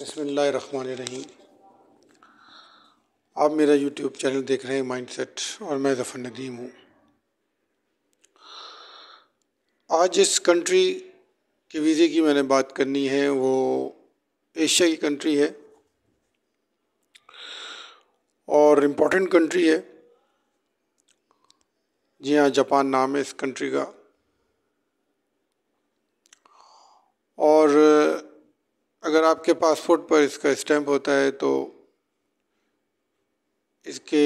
बसमीम आप मेरा यूट्यूब चैनल देख रहे हैं माइंड सेट और मैं जफ़र नदीम हूँ आज इस कंट्री के वीज़े की मैंने बात करनी है वो एशिया की कंट्री है और इम्पोर्टेंट कंट्री है जी हाँ जापान नाम है इस कंट्री का अगर आपके पासपोर्ट पर इसका स्टैम्प होता है तो इसके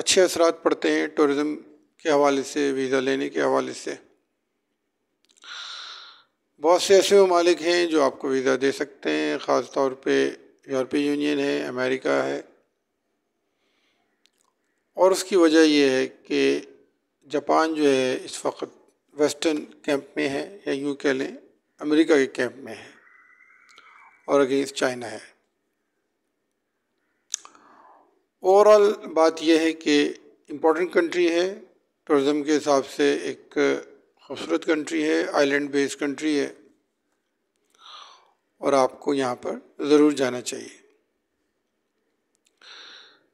अच्छे असरात पड़ते हैं टूरिज़म के हवाले से वीज़ा लेने के हवाले से बहुत से ऐसे ममालिक हैं जो आपको वीज़ा दे सकते हैं ख़ास तौर पे यूरोपीय यूनियन है अमेरिका है और उसकी वजह यह है कि जापान जो है इस वक्त वेस्टर्न कैंप में है या यूँ कह लें अमेरिका के कैंप में है और अगेंस्ट चाइना है ओवरऑल बात यह है कि इम्पोर्टेंट कंट्री है टूरिज़म के हिसाब से एक खूबसूरत कंट्री है आइलैंड बेस्ड कंट्री है और आपको यहाँ पर ज़रूर जाना चाहिए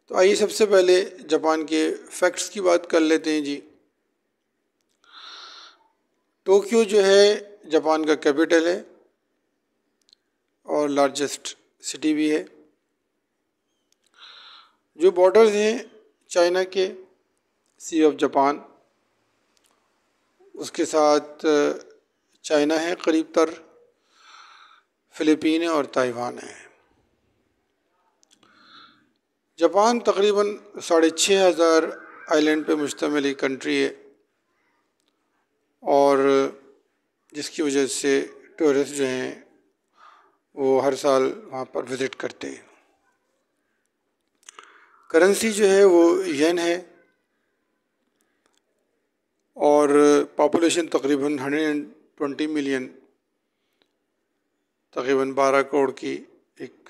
तो आइए सबसे पहले जापान के फैक्ट्स की बात कर लेते हैं जी टोक्यो जो है जापान का कैपिटल है और लार्जेस्ट सिटी भी है जो बॉर्डर्स हैं चाइना के सी ऑफ जापान उसके साथ चाइना है करीब तर फ़िलिपीन और ताइवान है जापान तकरीबन साढ़े छः हज़ार आइलैंड पे मुश्तमिल एक कंट्री है और जिसकी वजह से टूरिस्ट जो हैं वो हर साल वहाँ पर विज़िट करते हैं करेंसी जो है वो येन है और पापोलेशन तकरीबन हंड्रेड एंड ट्वेंटी मिलियन तकरीबन बारह करोड़ की एक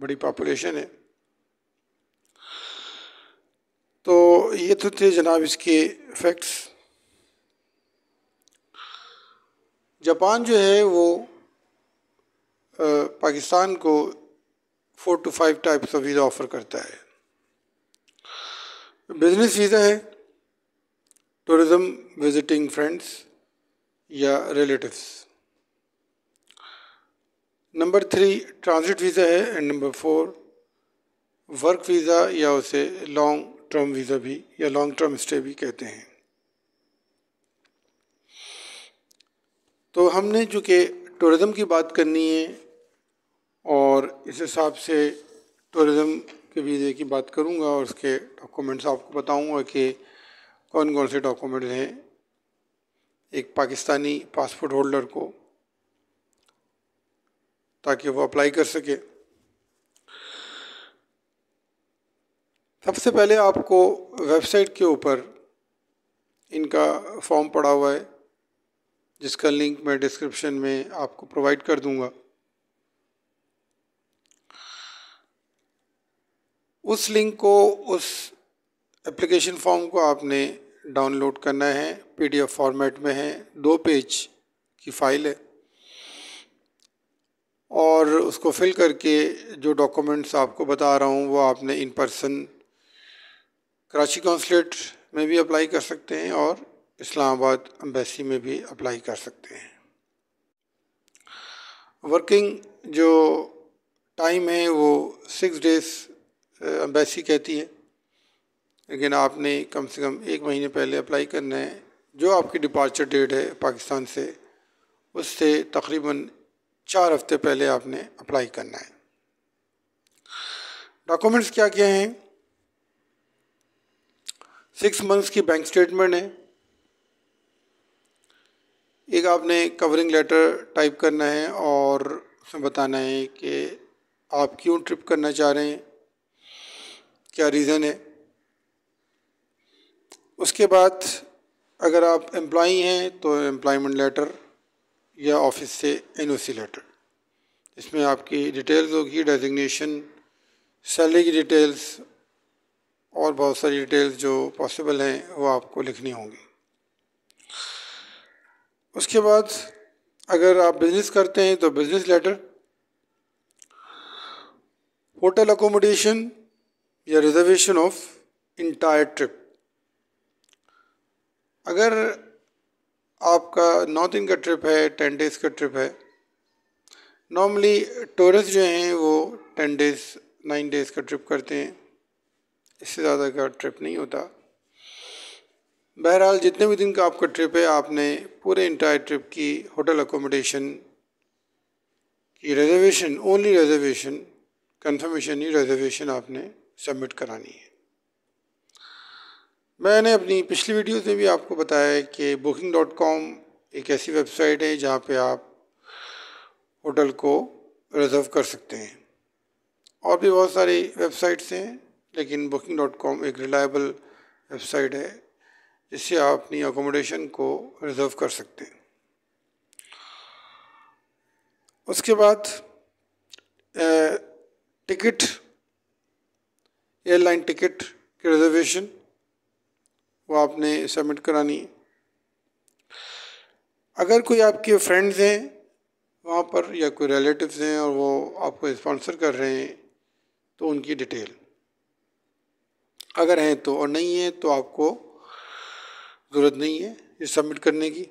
बड़ी पापोलेशन है तो ये तो थे जनाब इसके फैक्ट्स जापान जो है वो पाकिस्तान को four two five types of visa offer करता है बिजनेस वीज़ा है टूरिज़म विजिटिंग फ्रेंड्स या relatives number three transit visa है and number four work visa या उसे लॉन्ग टर्म वीज़ा भी या लॉन्ग टर्म स्टे भी कहते हैं तो हमने चूँकि टूरिज़म की बात करनी है और इस हिसाब से टूरिज़म के वीज़े की बात करूँगा और उसके डॉक्यूमेंट्स आपको बताऊँगा कि कौन कौन से डॉक्यूमेंट्स हैं एक पाकिस्तानी पासपोर्ट होल्डर को ताकि वो अप्लाई कर सके सबसे पहले आपको वेबसाइट के ऊपर इनका फॉर्म पड़ा हुआ है जिसका लिंक मैं डिस्क्रिप्शन में आपको प्रोवाइड कर दूंगा उस लिंक को उस एप्लीकेशन फॉर्म को आपने डाउनलोड करना है पीडीएफ फॉर्मेट में है दो पेज की फाइल है और उसको फिल करके जो डॉक्यूमेंट्स आपको बता रहा हूँ वो आपने इन पर्सन कराची कौंसलेट में भी अप्लाई कर सकते हैं और इस्लामाबाद अम्बेसी में भी अप्लाई कर सकते हैं वर्किंग जो टाइम है वो सिक्स डेज़ एम्बेसी कहती है लेकिन आपने कम से कम एक महीने पहले अप्लाई करना है जो आपकी डिपार्चर डेट है पाकिस्तान से उससे तकरीबन चार हफ्ते पहले आपने अप्लाई करना है डॉक्यूमेंट्स क्या क्या हैं सिक्स मंथ्स की बैंक स्टेटमेंट है एक आपने कवरिंग लेटर टाइप करना है और उसमें बताना है कि आप क्यों ट्रिप करना चाह रहे हैं क्या रीज़न है उसके बाद अगर आप एम्प्लॉ हैं तो एम्प्लॉमेंट लेटर या ऑफिस से एन लेटर इसमें आपकी डिटेल्स होगी डेजिग्नेशन सैलरी की डिटेल्स और बहुत सारी डिटेल्स जो पॉसिबल हैं वो आपको लिखनी होंगी उसके बाद अगर आप बिज़नेस करते हैं तो बिज़नेस लेटर होटल अकोमोडेशन या रिजर्वेशन ऑफ इंटायर ट्रिप अगर आपका नौ दिन का ट्रिप है टेन डेज़ का ट्रिप है नॉर्मली टूरिस्ट जो हैं वो टेन डेज़ नाइन डेज़ का ट्रिप करते हैं इससे ज़्यादा का ट्रिप नहीं होता बहरहाल जितने भी दिन का आपका ट्रिप है आपने पूरे इंटायर ट्रिप की होटल अकोमोडेशन की रिजर्वेशन ओनली रिजर्वेशन कंफर्मेशन ही रिजर्वेशन आपने सबमिट करानी है मैंने अपनी पिछली वीडियोस में भी आपको बताया है कि बुकिंग डॉट कॉम एक ऐसी वेबसाइट है जहाँ पे आप होटल को रिज़र्व कर सकते हैं और भी बहुत सारी वेबसाइट्स हैं लेकिन बुकिंग डॉट कॉम एक रिलायबल वेबसाइट है जिससे आप अपनी अकोमोडेशन को रिज़र्व कर सकते हैं उसके बाद टिकट एयरलाइन टिकट की रिजर्वेशन वो आपने सबमिट करानी है अगर कोई आपके फ्रेंड्स हैं वहाँ पर या कोई रिलेटिव्स हैं और वो आपको स्पॉन्सर कर रहे हैं तो उनकी डिटेल अगर हैं तो और नहीं है तो आपको ज़रूरत नहीं है ये सबमिट करने की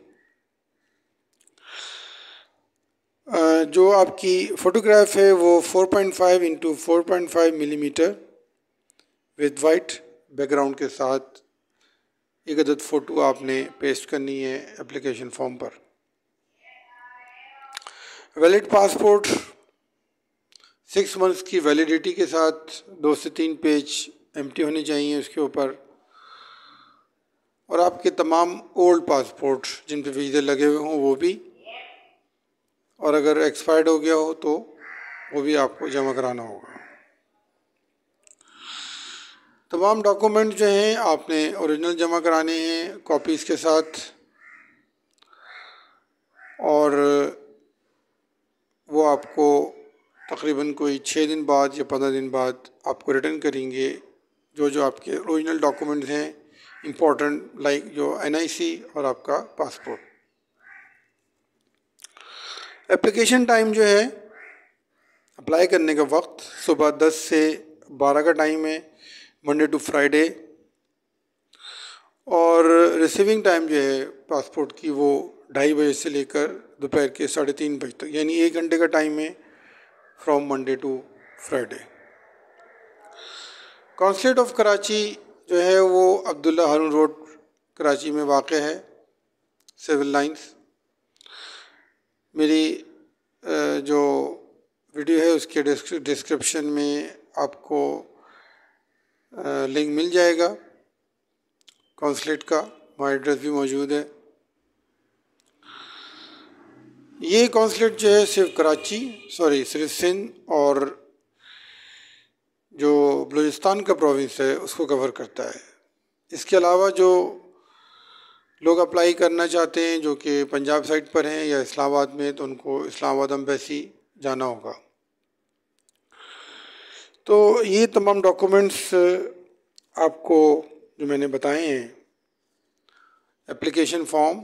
जो आपकी फ़ोटोग्राफ है वो 4.5 point five into four millimetre with white background के साथ एक अदद फ़ोटो आपने पेस्ट करनी है एप्लीकेशन फॉर्म पर वैलिड पासपोर्ट सिक्स मंथ्स की वैलिडिटी के साथ दो से तीन पेज एम्प्टी होने चाहिए उसके ऊपर और आपके तमाम ओल्ड पासपोर्ट जिन पे वीज़े लगे हुए हों वो भी और अगर एक्सपायर्ड हो गया हो तो वो भी आपको जमा कराना होगा तमाम डॉक्यूमेंट जो हैं आपने ओरिजिनल जमा कराने हैं कॉपीज़ के साथ और वो आपको तकरीबन कोई छः दिन बाद या पंद्रह दिन बाद आपको रिटर्न करेंगे जो जो आपके ओरिजिनल डॉक्यूमेंट्स हैं इम्पोर्टेंट लाइक जो एनआईसी और आपका पासपोर्ट एप्लीकेशन टाइम जो है अप्लाई करने का वक्त सुबह दस से बारह का टाइम है मंडे टू फ्राइडे और रिसीविंग टाइम जो है पासपोर्ट की वो ढाई बजे से लेकर दोपहर के साढ़े तीन बजे तक यानी एक घंटे का टाइम है from Monday to Friday consulate of Karachi जो है वो अब्दुल्ला हारून रोड कराची में वाक़ है सिविल लाइंस मेरी जो वीडियो है उसके डिस्क्रिप्शन में आपको लिंक मिल जाएगा कौंसलेट का वहाँ एड्रेस भी मौजूद है ये कौंसलेट जो है सिर्फ कराची सॉरी सिर्फ सिंध और जो बलूचिस्तान का प्रोविंस है उसको कवर करता है इसके अलावा जो लोग अप्लाई करना चाहते हैं जो कि पंजाब साइड पर हैं या इस्लामाबाद में तो उनको इस्लामाबाद अम्बेसी जाना होगा तो ये तमाम डॉक्यूमेंट्स uh, आपको जो मैंने बताए हैं एप्लीकेशन फॉर्म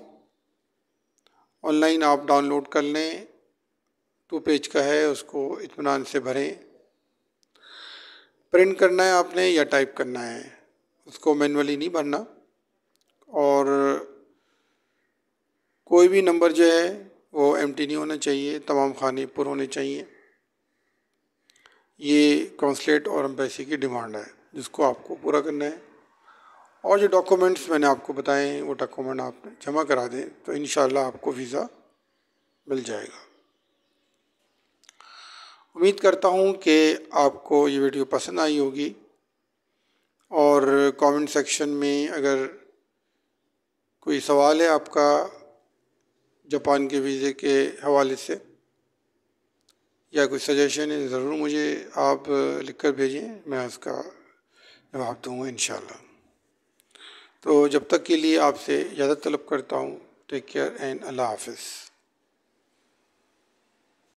ऑनलाइन आप डाउनलोड कर लें टू पेज का है उसको इतमान से भरें प्रिंट करना है आपने या टाइप करना है उसको मैनुअली नहीं भरना और कोई भी नंबर जो है वो एम नहीं होना चाहिए तमाम खाने पुर होने चाहिए ये कौंसलेट और एम्बेसी की डिमांड है जिसको आपको पूरा करना है और जो डॉक्यूमेंट्स मैंने आपको बताए हैं वो डॉक्यूमेंट आप जमा करा दें तो इन आपको वीज़ा मिल जाएगा उम्मीद करता हूँ कि आपको ये वीडियो पसंद आई होगी और कमेंट सेक्शन में अगर कोई सवाल है आपका जापान के वीज़े के हवाले से या कोई सजेशन है ज़रूर मुझे आप लिख कर भेजें मैं उसका जवाब दूँगा इन तो जब तक के लिए आपसे इजाज़त तलब करता हूँ टेक केयर एंड अल्लाह हाफिज़